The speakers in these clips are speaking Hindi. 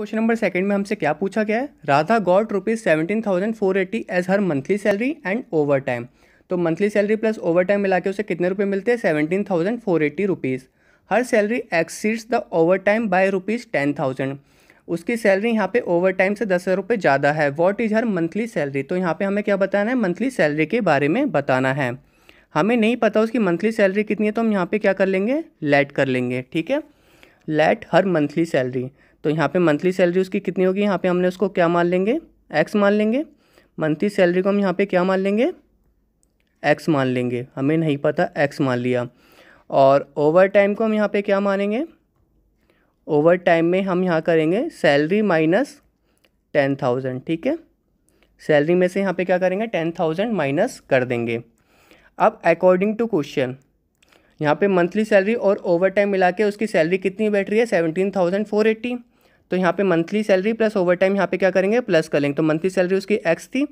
क्वेश्चन नंबर सेकंड में हमसे क्या पूछा गया है Radha got rupees seventeen thousand four eighty as her monthly salary and overtime तो monthly salary plus overtime मिला के उसे कितने रुपये मिलते हैं seventeen thousand four eighty rupees her salary exceeds the overtime by rupees ten thousand उसकी सैलरी यहाँ पे ओवर टाइम से दस हज़ार रुपये ज़्यादा है what is her monthly salary तो यहाँ पे हमें क्या बताना है मंथली सैलरी के बारे में बताना है हमें नहीं पता उसकी मंथली सैलरी कितनी है तो हम यहाँ पे क्या कर लेंगे लेट कर लेंगे ठीक है लेट हर मंथली सैलरी तो यहाँ पे मंथली सैलरी उसकी कितनी होगी यहाँ पे हमने उसको क्या मान लेंगे एक्स मान लेंगे मंथली सैलरी को हम यहाँ पे क्या मान लेंगे एक्स मान लेंगे हमें नहीं पता एक्स मान लिया और ओवर टाइम को हम यहाँ पे क्या मानेंगे ओवर टाइम में हम यहाँ करेंगे सैलरी माइनस टेन थाउजेंड ठीक है सैलरी में से यहाँ पे क्या करेंगे टेन थाउजेंड माइनस कर देंगे अब अकॉर्डिंग टू क्वेश्चन यहाँ पे मंथली सैलरी और ओवर टाइम मिला के उसकी सैलरी कितनी बैठ रही है सेवनटीन थाउजेंड फोर एट्टी तो यहाँ पे monthly salary plus overtime यहाँ पे क्या करेंगे प्लस कर लेंगे तो मंथली सैलरी उसकी एक्स थी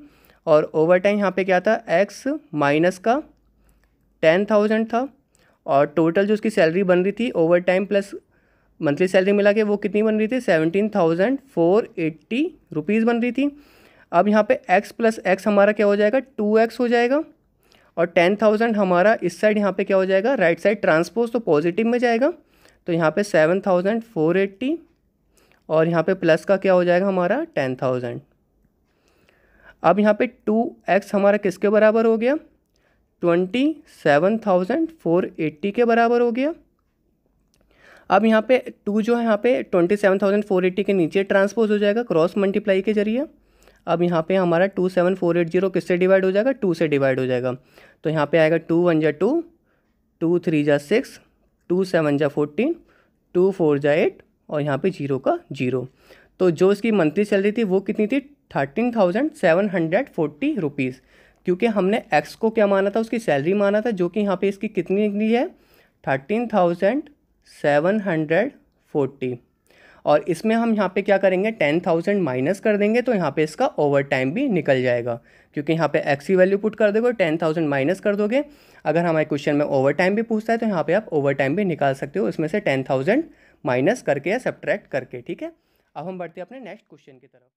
और ओवर टाइम यहाँ पे क्या था एक्स माइनस का टेन थाउजेंड था और टोटल जो उसकी सैलरी बन रही थी overtime plus monthly salary मिला के वो कितनी बन रही थी seventeen thousand four eighty rupees बन रही थी अब यहाँ पे x प्लस एक्स हमारा क्या हो जाएगा टू एक्स हो जाएगा और टेन थाउजेंड हमारा इस साइड यहाँ पे क्या हो जाएगा राइट साइड ट्रांसपोज तो पॉजिटिव में जाएगा तो यहाँ पे सेवन थाउजेंड फोर एट्टी और यहाँ पे प्लस का क्या हो जाएगा हमारा टेन थाउजेंड अब यहाँ पे टू एक्स हमारा किसके बराबर हो गया twenty seven thousand four eighty के बराबर हो गया अब यहाँ पे टू जो है यहाँ पे twenty seven thousand four eighty के नीचे ट्रांसपोज हो जाएगा क्रॉस मल्टीप्लाई के जरिए अब यहाँ पे हमारा two seven four eight zero किससे डिवाइड हो जाएगा टू से डिवाइड हो जाएगा तो यहाँ पे आएगा टू वन जा टू टू थ्री जा सिक्स टू सेवन जा फोर्टीन टू फोर जा एट और यहाँ पे जीरो का जीरो तो जो इसकी मंथली सैलरी थी वो कितनी थी thirteen thousand seven hundred forty rupees क्योंकि हमने एक्स को क्या माना था उसकी सैलरी माना था जो कि यहाँ पर इसकी कितनी है thirteen thousand seven hundred forty और इसमें हम यहाँ पे क्या करेंगे टेन थाउजेंड माइनस कर देंगे तो यहाँ पे इसका ओवर टाइम भी निकल जाएगा क्योंकि यहाँ पे एक्स की वैल्यू पुट कर दोगे टेन थाउजेंड माइनस कर दोगे अगर हमारे क्वेश्चन में ओवर टाइम भी पूछता है तो यहाँ पे आप ओवर टाइम भी निकाल सकते हो इसमें से टेन थाउजेंड माइनस करके या सब्ट्रैक्ट करके ठीक है अब हम बढ़ते हैं अपने नेक्स्ट क्वेश्चन की तरफ